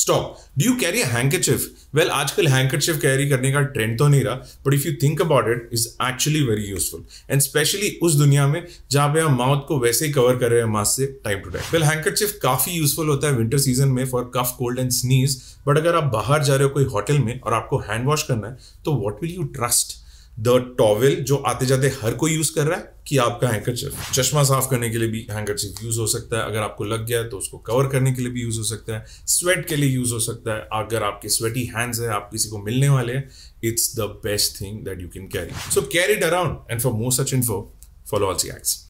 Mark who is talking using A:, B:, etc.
A: stop do you carry handkerchief well आजकल handkerchief carry करने का ट्रेंड तो नहीं रहा but if you think about it is actually very useful and specially उस दुनिया में जहां पे हम माउथ को वैसे ही कवर कर रहे हैं मास्क से time to time well handkerchief काफी यूजफुल होता है विंटर सीजन में for cough cold and sneeze but अगर आप बाहर जा रहे हो कोई होटल में और आपको हैंड वॉश करना है तो what will you trust the towel जो आते जाते हर कोई यूज कर रहा है कि आपका हैंकर चश्मा साफ करने के लिए भी हैंकर यूज हो सकता है अगर आपको लग गया है तो उसको कवर करने के लिए भी यूज हो सकता है स्वेट के लिए यूज हो सकता है अगर आपके स्वेटी हैंड्स है आप किसी को मिलने वाले हैं it's the best thing that you can carry so carry it around and for more such info follow all see acts